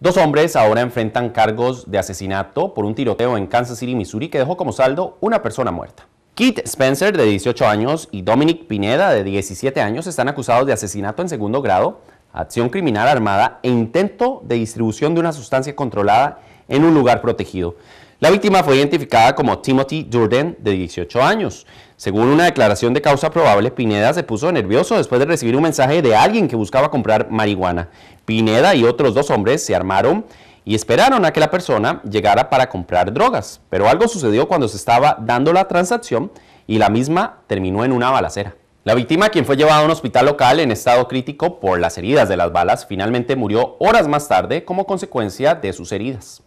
Dos hombres ahora enfrentan cargos de asesinato por un tiroteo en Kansas City, Missouri, que dejó como saldo una persona muerta. Keith Spencer, de 18 años, y Dominic Pineda, de 17 años, están acusados de asesinato en segundo grado, acción criminal armada e intento de distribución de una sustancia controlada en un lugar protegido. La víctima fue identificada como Timothy Durden, de 18 años. Según una declaración de causa probable, Pineda se puso nervioso después de recibir un mensaje de alguien que buscaba comprar marihuana. Pineda y otros dos hombres se armaron y esperaron a que la persona llegara para comprar drogas. Pero algo sucedió cuando se estaba dando la transacción y la misma terminó en una balacera. La víctima, quien fue llevada a un hospital local en estado crítico por las heridas de las balas, finalmente murió horas más tarde como consecuencia de sus heridas.